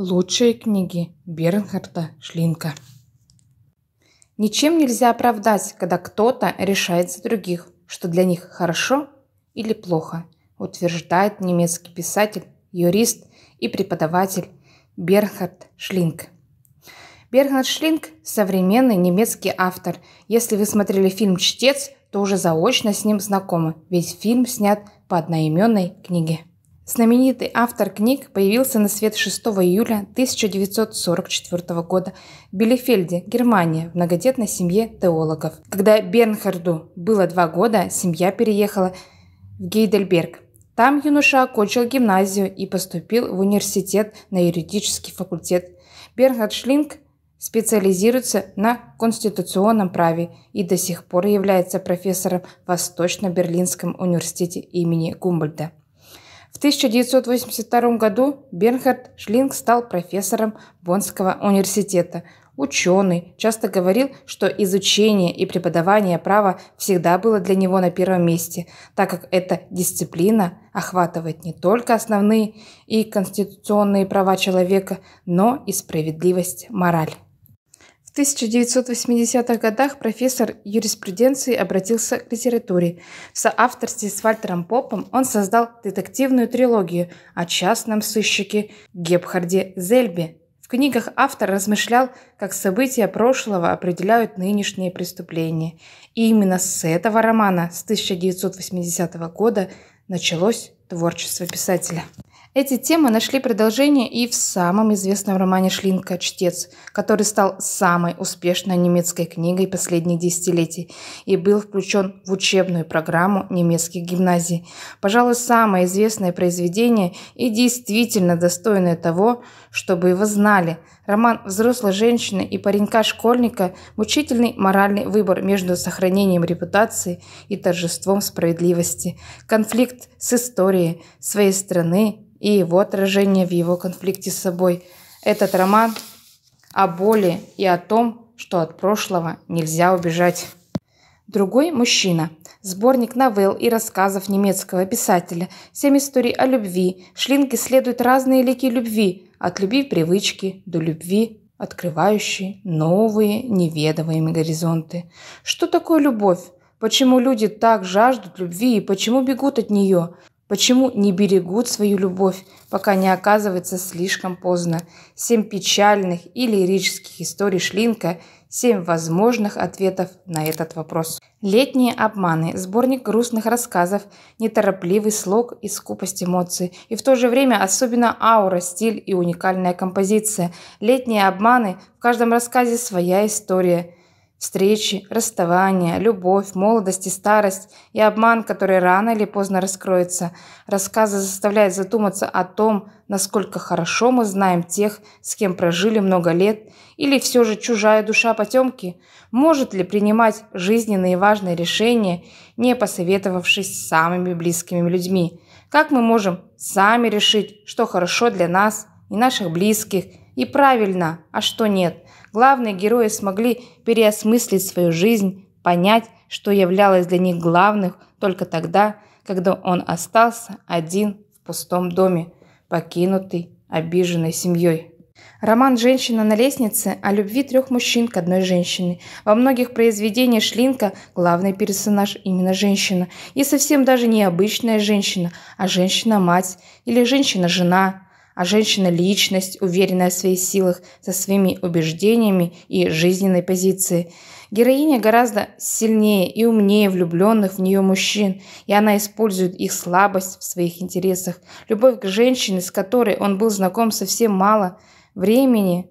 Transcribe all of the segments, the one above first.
Лучшие книги Бернхарда Шлинка. Ничем нельзя оправдать, когда кто-то решает за других, что для них хорошо или плохо, утверждает немецкий писатель, юрист и преподаватель Бернхард Шлинк. Бернхард Шлинк – современный немецкий автор. Если вы смотрели фильм «Чтец», то уже заочно с ним знакомы, ведь фильм снят по одноименной книге. Знаменитый автор книг появился на свет 6 июля 1944 года в Билефельде, Германия, в многодетной семье теологов. Когда Бернхарду было два года, семья переехала в Гейдельберг. Там юноша окончил гимназию и поступил в университет на юридический факультет. Бернхард Шлинг специализируется на конституционном праве и до сих пор является профессором в Восточно-Берлинском университете имени Гумбольда. В 1982 году Бернхард Шлинг стал профессором Боннского университета. Ученый часто говорил, что изучение и преподавание права всегда было для него на первом месте, так как эта дисциплина охватывает не только основные и конституционные права человека, но и справедливость, мораль. В 1980-х годах профессор юриспруденции обратился к литературе. В соавторстве с Вальтером Попом он создал детективную трилогию о частном сыщике Гебхарде Зельбе. В книгах автор размышлял, как события прошлого определяют нынешние преступления. И именно с этого романа с 1980 года началось творчество писателя. Эти темы нашли продолжение и в самом известном романе Шлинка «Чтец», который стал самой успешной немецкой книгой последних десятилетий и был включен в учебную программу немецких гимназий. Пожалуй, самое известное произведение и действительно достойное того, чтобы его знали. Роман взрослой женщины и паренька-школьника – мучительный моральный выбор между сохранением репутации и торжеством справедливости, конфликт с историей своей страны и его отражение в его конфликте с собой. Этот роман о боли и о том, что от прошлого нельзя убежать. Другой мужчина. Сборник новелл и рассказов немецкого писателя. Семь историй о любви. Шлинки следуют разные лики любви. От любви привычки до любви, открывающей новые неведомые горизонты. Что такое любовь? Почему люди так жаждут любви и почему бегут от нее? Почему не берегут свою любовь, пока не оказывается слишком поздно? Семь печальных и лирических историй Шлинка, семь возможных ответов на этот вопрос. Летние обманы, сборник грустных рассказов, неторопливый слог и скупость эмоций. И в то же время особенно аура, стиль и уникальная композиция. Летние обманы, в каждом рассказе своя история – Встречи, расставания, любовь, молодость и старость и обман, который рано или поздно раскроется. Рассказы заставляют задуматься о том, насколько хорошо мы знаем тех, с кем прожили много лет, или все же чужая душа потемки может ли принимать жизненные важные решения, не посоветовавшись с самыми близкими людьми. Как мы можем сами решить, что хорошо для нас и наших близких, и правильно, а что нет – Главные герои смогли переосмыслить свою жизнь, понять, что являлось для них главным только тогда, когда он остался один в пустом доме, покинутый, обиженной семьей. Роман «Женщина на лестнице» о любви трех мужчин к одной женщине. Во многих произведениях Шлинка главный персонаж именно женщина. И совсем даже не обычная женщина, а женщина-мать или женщина-жена, а женщина – личность, уверенная в своих силах, со своими убеждениями и жизненной позицией. Героиня гораздо сильнее и умнее влюбленных в нее мужчин, и она использует их слабость в своих интересах. Любовь к женщине, с которой он был знаком совсем мало времени,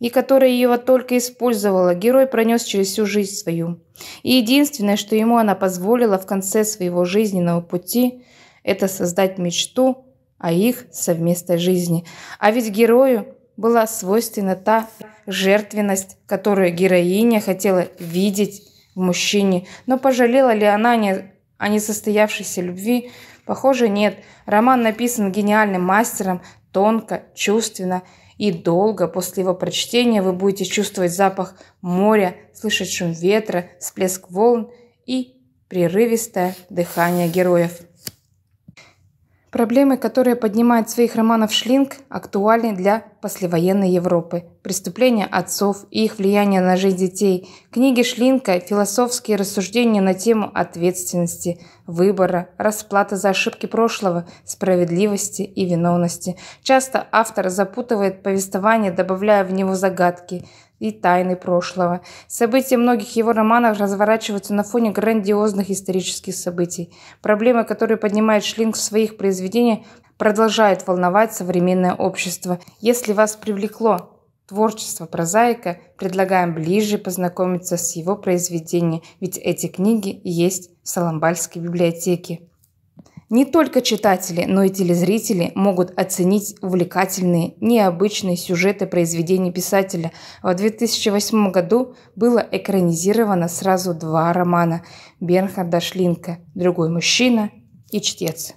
и которая его только использовала, герой пронес через всю жизнь свою. И единственное, что ему она позволила в конце своего жизненного пути, это создать мечту о их совместной жизни. А ведь герою была свойственна та жертвенность, которую героиня хотела видеть в мужчине. Но пожалела ли она не о несостоявшейся любви? Похоже, нет. Роман написан гениальным мастером, тонко, чувственно и долго после его прочтения вы будете чувствовать запах моря, слышать шум ветра, всплеск волн и прерывистое дыхание героев. Проблемы, которые поднимает в своих романах Шлинг, актуальны для послевоенной Европы. Преступления отцов и их влияние на жизнь детей. Книги Шлинка – философские рассуждения на тему ответственности, выбора, расплата за ошибки прошлого, справедливости и виновности. Часто автор запутывает повествование, добавляя в него загадки, и тайны прошлого. События многих его романов разворачиваются на фоне грандиозных исторических событий. Проблемы, которые поднимает Шлинг в своих произведениях, продолжают волновать современное общество. Если вас привлекло творчество прозаика, предлагаем ближе познакомиться с его произведением, ведь эти книги есть в Соломбальской библиотеке. Не только читатели, но и телезрители могут оценить увлекательные, необычные сюжеты произведений писателя. В 2008 году было экранизировано сразу два романа Бернхарда Шлинка «Другой мужчина» и «Чтец».